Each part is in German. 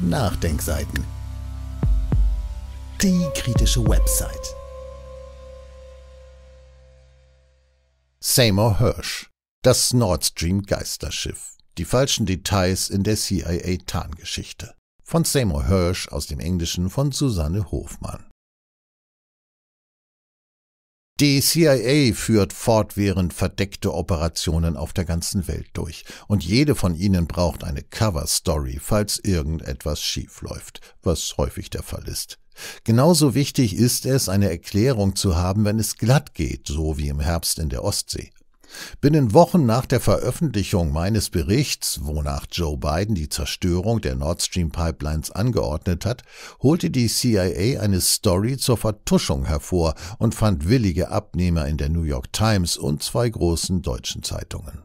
Nachdenkseiten. Die kritische Website. Seymour Hirsch. Das Nord Stream Geisterschiff. Die falschen Details in der CIA-Tarngeschichte. Von Seymour Hirsch aus dem Englischen von Susanne Hofmann. Die CIA führt fortwährend verdeckte Operationen auf der ganzen Welt durch, und jede von ihnen braucht eine Cover-Story, falls irgendetwas schiefläuft, was häufig der Fall ist. Genauso wichtig ist es, eine Erklärung zu haben, wenn es glatt geht, so wie im Herbst in der Ostsee. Binnen Wochen nach der Veröffentlichung meines Berichts, wonach Joe Biden die Zerstörung der Nord Stream Pipelines angeordnet hat, holte die CIA eine Story zur Vertuschung hervor und fand willige Abnehmer in der New York Times und zwei großen deutschen Zeitungen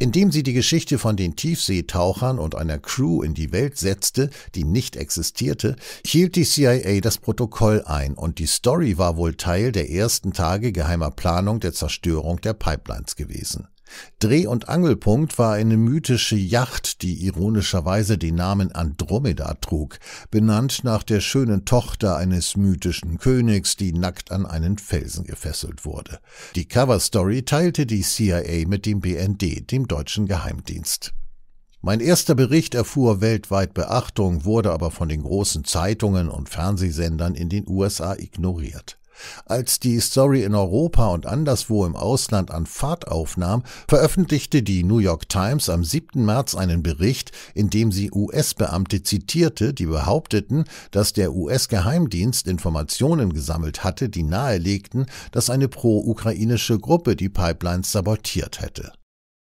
indem sie die Geschichte von den Tiefseetauchern und einer Crew in die Welt setzte, die nicht existierte, hielt die CIA das Protokoll ein und die Story war wohl Teil der ersten Tage geheimer Planung der Zerstörung der Pipelines gewesen. Dreh- und Angelpunkt war eine mythische Yacht, die ironischerweise den Namen Andromeda trug, benannt nach der schönen Tochter eines mythischen Königs, die nackt an einen Felsen gefesselt wurde. Die Coverstory teilte die CIA mit dem BND, dem deutschen Geheimdienst. Mein erster Bericht erfuhr weltweit Beachtung, wurde aber von den großen Zeitungen und Fernsehsendern in den USA ignoriert. Als die Story in Europa und anderswo im Ausland an Fahrt aufnahm, veröffentlichte die New York Times am 7. März einen Bericht, in dem sie US-Beamte zitierte, die behaupteten, dass der US-Geheimdienst Informationen gesammelt hatte, die nahelegten, dass eine pro-ukrainische Gruppe die Pipelines sabotiert hätte.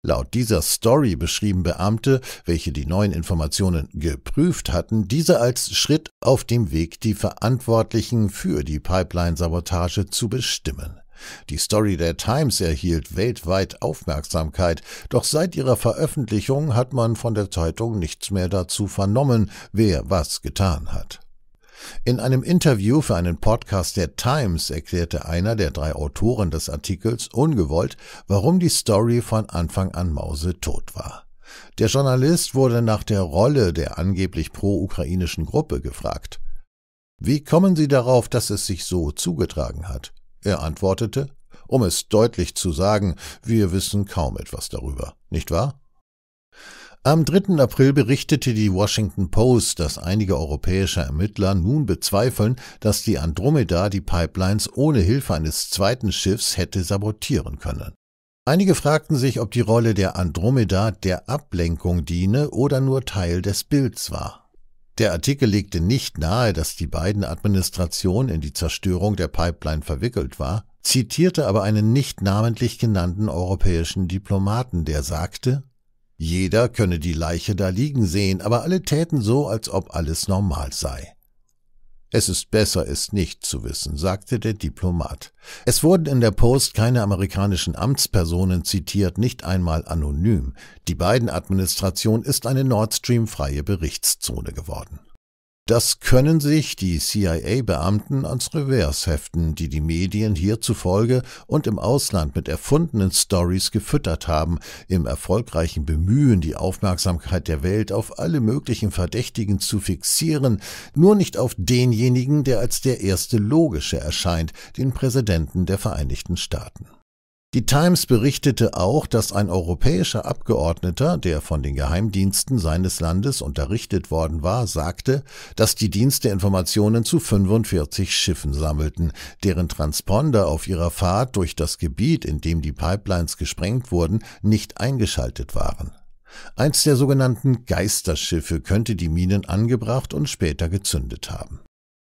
Laut dieser Story beschrieben Beamte, welche die neuen Informationen geprüft hatten, diese als Schritt auf dem Weg, die Verantwortlichen für die Pipeline-Sabotage zu bestimmen. Die Story der Times erhielt weltweit Aufmerksamkeit, doch seit ihrer Veröffentlichung hat man von der Zeitung nichts mehr dazu vernommen, wer was getan hat. In einem Interview für einen Podcast der Times erklärte einer der drei Autoren des Artikels ungewollt, warum die Story von Anfang an Mause tot war. Der Journalist wurde nach der Rolle der angeblich pro-ukrainischen Gruppe gefragt. Wie kommen Sie darauf, dass es sich so zugetragen hat? Er antwortete, um es deutlich zu sagen, wir wissen kaum etwas darüber, nicht wahr? Am 3. April berichtete die Washington Post, dass einige europäische Ermittler nun bezweifeln, dass die Andromeda die Pipelines ohne Hilfe eines zweiten Schiffs hätte sabotieren können. Einige fragten sich, ob die Rolle der Andromeda der Ablenkung diene oder nur Teil des Bilds war. Der Artikel legte nicht nahe, dass die beiden Administrationen in die Zerstörung der Pipeline verwickelt war, zitierte aber einen nicht namentlich genannten europäischen Diplomaten, der sagte, jeder könne die Leiche da liegen sehen, aber alle täten so, als ob alles normal sei. Es ist besser, es nicht zu wissen, sagte der Diplomat. Es wurden in der Post keine amerikanischen Amtspersonen zitiert, nicht einmal anonym. Die beiden administration ist eine Nord Stream-freie Berichtszone geworden. Das können sich die CIA-Beamten ans Revers heften, die die Medien hierzufolge und im Ausland mit erfundenen Stories gefüttert haben, im erfolgreichen Bemühen, die Aufmerksamkeit der Welt auf alle möglichen Verdächtigen zu fixieren, nur nicht auf denjenigen, der als der erste logische erscheint, den Präsidenten der Vereinigten Staaten. Die Times berichtete auch, dass ein europäischer Abgeordneter, der von den Geheimdiensten seines Landes unterrichtet worden war, sagte, dass die Dienste Informationen zu 45 Schiffen sammelten, deren Transponder auf ihrer Fahrt durch das Gebiet, in dem die Pipelines gesprengt wurden, nicht eingeschaltet waren. Eins der sogenannten Geisterschiffe könnte die Minen angebracht und später gezündet haben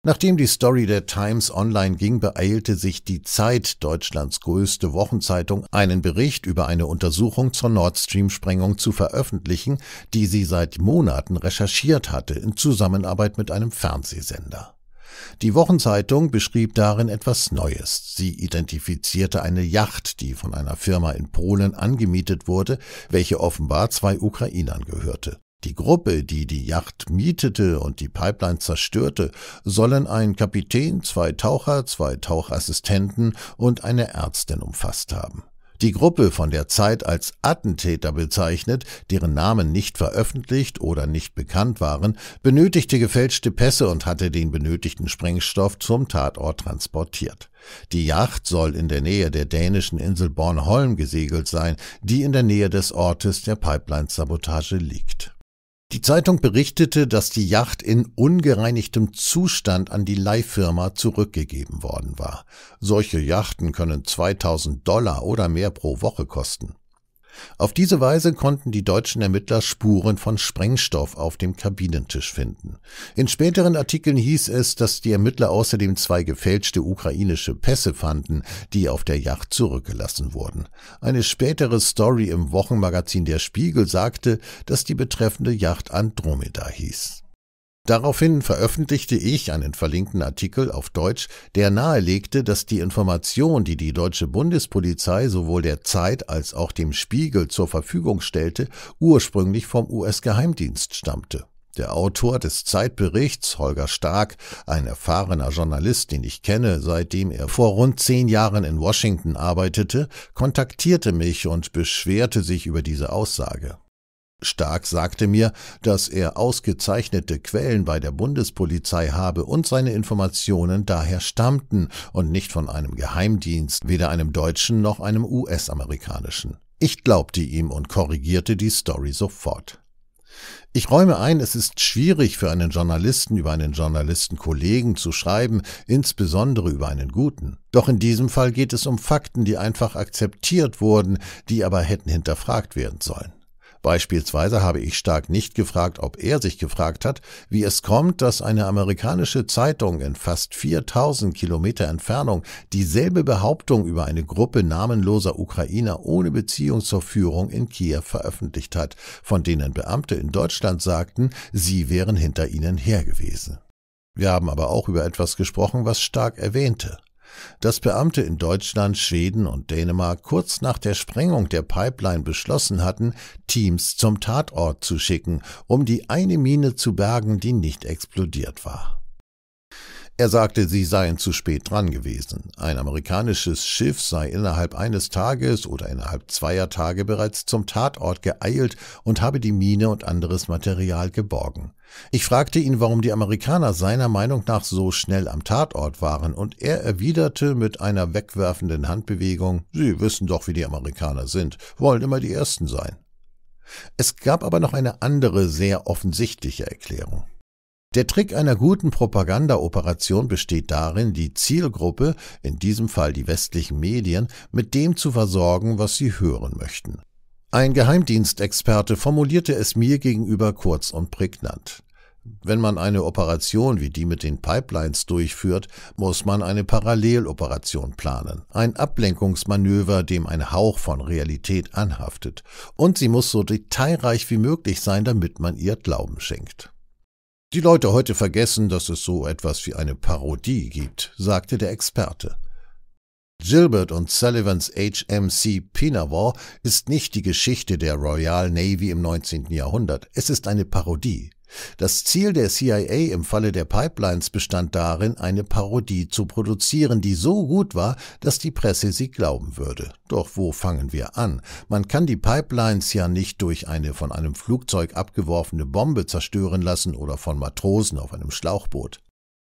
Nachdem die Story der Times online ging, beeilte sich die Zeit, Deutschlands größte Wochenzeitung, einen Bericht über eine Untersuchung zur Nord Stream-Sprengung zu veröffentlichen, die sie seit Monaten recherchiert hatte in Zusammenarbeit mit einem Fernsehsender. Die Wochenzeitung beschrieb darin etwas Neues. Sie identifizierte eine Yacht, die von einer Firma in Polen angemietet wurde, welche offenbar zwei Ukrainern gehörte. Die Gruppe, die die Yacht mietete und die Pipeline zerstörte, sollen ein Kapitän, zwei Taucher, zwei Tauchassistenten und eine Ärztin umfasst haben. Die Gruppe von der Zeit als Attentäter bezeichnet, deren Namen nicht veröffentlicht oder nicht bekannt waren, benötigte gefälschte Pässe und hatte den benötigten Sprengstoff zum Tatort transportiert. Die Yacht soll in der Nähe der dänischen Insel Bornholm gesegelt sein, die in der Nähe des Ortes der Pipeline-Sabotage liegt. Die Zeitung berichtete, dass die Yacht in ungereinigtem Zustand an die Leihfirma zurückgegeben worden war. Solche Yachten können 2000 Dollar oder mehr pro Woche kosten. Auf diese Weise konnten die deutschen Ermittler Spuren von Sprengstoff auf dem Kabinentisch finden. In späteren Artikeln hieß es, dass die Ermittler außerdem zwei gefälschte ukrainische Pässe fanden, die auf der Yacht zurückgelassen wurden. Eine spätere Story im Wochenmagazin Der Spiegel sagte, dass die betreffende Yacht Andromeda hieß. Daraufhin veröffentlichte ich einen verlinkten Artikel auf Deutsch, der nahelegte, dass die Information, die die deutsche Bundespolizei sowohl der Zeit als auch dem Spiegel zur Verfügung stellte, ursprünglich vom US-Geheimdienst stammte. Der Autor des Zeitberichts, Holger Stark, ein erfahrener Journalist, den ich kenne, seitdem er vor rund zehn Jahren in Washington arbeitete, kontaktierte mich und beschwerte sich über diese Aussage. Stark sagte mir, dass er ausgezeichnete Quellen bei der Bundespolizei habe und seine Informationen daher stammten und nicht von einem Geheimdienst, weder einem deutschen noch einem US-amerikanischen. Ich glaubte ihm und korrigierte die Story sofort. Ich räume ein, es ist schwierig für einen Journalisten über einen Journalistenkollegen zu schreiben, insbesondere über einen guten. Doch in diesem Fall geht es um Fakten, die einfach akzeptiert wurden, die aber hätten hinterfragt werden sollen. Beispielsweise habe ich Stark nicht gefragt, ob er sich gefragt hat, wie es kommt, dass eine amerikanische Zeitung in fast 4000 Kilometer Entfernung dieselbe Behauptung über eine Gruppe namenloser Ukrainer ohne Beziehung zur Führung in Kiew veröffentlicht hat, von denen Beamte in Deutschland sagten, sie wären hinter ihnen her gewesen. Wir haben aber auch über etwas gesprochen, was Stark erwähnte dass Beamte in Deutschland, Schweden und Dänemark kurz nach der Sprengung der Pipeline beschlossen hatten, Teams zum Tatort zu schicken, um die eine Mine zu bergen, die nicht explodiert war. Er sagte, sie seien zu spät dran gewesen. Ein amerikanisches Schiff sei innerhalb eines Tages oder innerhalb zweier Tage bereits zum Tatort geeilt und habe die Mine und anderes Material geborgen. Ich fragte ihn, warum die Amerikaner seiner Meinung nach so schnell am Tatort waren, und er erwiderte mit einer wegwerfenden Handbewegung, Sie wissen doch, wie die Amerikaner sind, wollen immer die Ersten sein. Es gab aber noch eine andere, sehr offensichtliche Erklärung. Der Trick einer guten Propagandaoperation besteht darin, die Zielgruppe, in diesem Fall die westlichen Medien, mit dem zu versorgen, was sie hören möchten. Ein Geheimdienstexperte formulierte es mir gegenüber kurz und prägnant. Wenn man eine Operation wie die mit den Pipelines durchführt, muss man eine Paralleloperation planen, ein Ablenkungsmanöver, dem ein Hauch von Realität anhaftet, und sie muss so detailreich wie möglich sein, damit man ihr Glauben schenkt. Die Leute heute vergessen, dass es so etwas wie eine Parodie gibt, sagte der Experte. Gilbert und Sullivans HMC Pinawar ist nicht die Geschichte der Royal Navy im 19. Jahrhundert, es ist eine Parodie. Das Ziel der CIA im Falle der Pipelines bestand darin, eine Parodie zu produzieren, die so gut war, dass die Presse sie glauben würde. Doch wo fangen wir an? Man kann die Pipelines ja nicht durch eine von einem Flugzeug abgeworfene Bombe zerstören lassen oder von Matrosen auf einem Schlauchboot.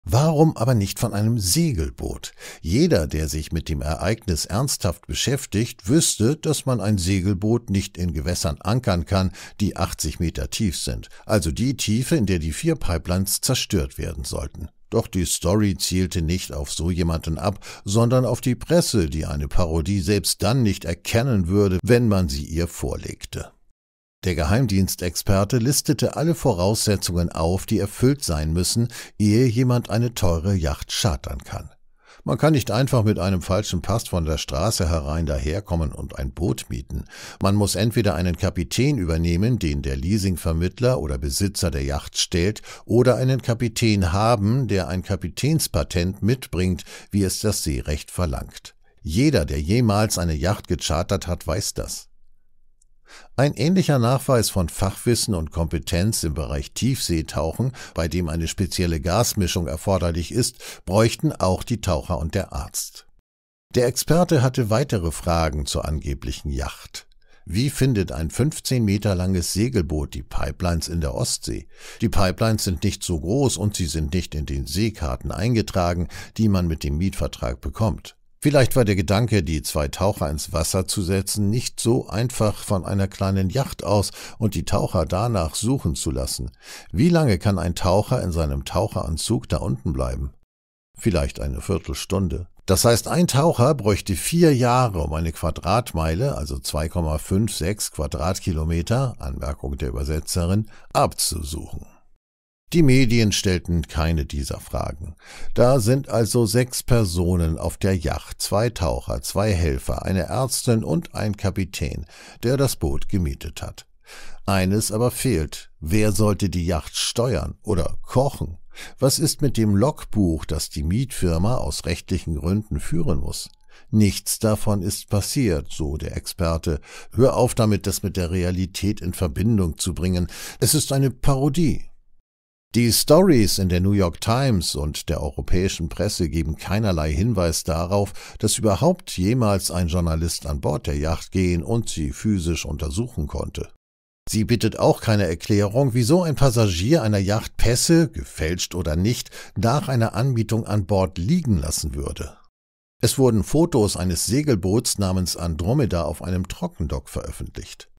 Warum aber nicht von einem Segelboot? Jeder, der sich mit dem Ereignis ernsthaft beschäftigt, wüsste, dass man ein Segelboot nicht in Gewässern ankern kann, die 80 Meter tief sind, also die Tiefe, in der die vier Pipelines zerstört werden sollten. Doch die Story zielte nicht auf so jemanden ab, sondern auf die Presse, die eine Parodie selbst dann nicht erkennen würde, wenn man sie ihr vorlegte. Der Geheimdienstexperte listete alle Voraussetzungen auf, die erfüllt sein müssen, ehe jemand eine teure Yacht chartern kann. Man kann nicht einfach mit einem falschen Pass von der Straße herein daherkommen und ein Boot mieten. Man muss entweder einen Kapitän übernehmen, den der Leasingvermittler oder Besitzer der Yacht stellt, oder einen Kapitän haben, der ein Kapitänspatent mitbringt, wie es das Seerecht verlangt. Jeder, der jemals eine Yacht gechartert hat, weiß das. Ein ähnlicher Nachweis von Fachwissen und Kompetenz im Bereich Tiefseetauchen, bei dem eine spezielle Gasmischung erforderlich ist, bräuchten auch die Taucher und der Arzt. Der Experte hatte weitere Fragen zur angeblichen Yacht. Wie findet ein 15 Meter langes Segelboot die Pipelines in der Ostsee? Die Pipelines sind nicht so groß und sie sind nicht in den Seekarten eingetragen, die man mit dem Mietvertrag bekommt. Vielleicht war der Gedanke, die zwei Taucher ins Wasser zu setzen, nicht so einfach von einer kleinen Yacht aus und die Taucher danach suchen zu lassen. Wie lange kann ein Taucher in seinem Taucheranzug da unten bleiben? Vielleicht eine Viertelstunde. Das heißt, ein Taucher bräuchte vier Jahre, um eine Quadratmeile, also 2,56 Quadratkilometer, Anmerkung der Übersetzerin, abzusuchen. Die Medien stellten keine dieser Fragen. Da sind also sechs Personen auf der Yacht, zwei Taucher, zwei Helfer, eine Ärztin und ein Kapitän, der das Boot gemietet hat. Eines aber fehlt. Wer sollte die Yacht steuern oder kochen? Was ist mit dem Logbuch, das die Mietfirma aus rechtlichen Gründen führen muss? Nichts davon ist passiert, so der Experte. Hör auf damit, das mit der Realität in Verbindung zu bringen. Es ist eine Parodie, die Stories in der New York Times und der europäischen Presse geben keinerlei Hinweis darauf, dass überhaupt jemals ein Journalist an Bord der Yacht gehen und sie physisch untersuchen konnte. Sie bittet auch keine Erklärung, wieso ein Passagier einer Yacht Pässe, gefälscht oder nicht, nach einer Anbietung an Bord liegen lassen würde. Es wurden Fotos eines Segelboots namens Andromeda auf einem Trockendock veröffentlicht.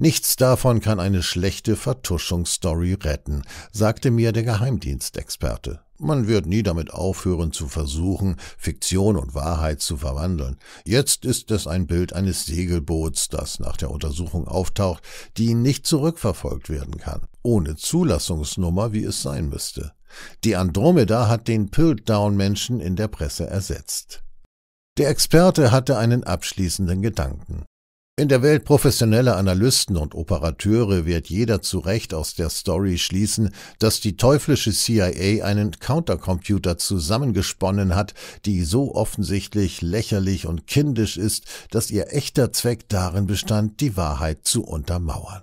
Nichts davon kann eine schlechte Vertuschungsstory retten, sagte mir der Geheimdienstexperte. Man wird nie damit aufhören zu versuchen, Fiktion und Wahrheit zu verwandeln. Jetzt ist es ein Bild eines Segelboots, das nach der Untersuchung auftaucht, die nicht zurückverfolgt werden kann, ohne Zulassungsnummer, wie es sein müsste. Die Andromeda hat den Piltdown-Menschen in der Presse ersetzt. Der Experte hatte einen abschließenden Gedanken. In der Welt professioneller Analysten und Operateure wird jeder zu Recht aus der Story schließen, dass die teuflische CIA einen Countercomputer zusammengesponnen hat, die so offensichtlich lächerlich und kindisch ist, dass ihr echter Zweck darin bestand, die Wahrheit zu untermauern.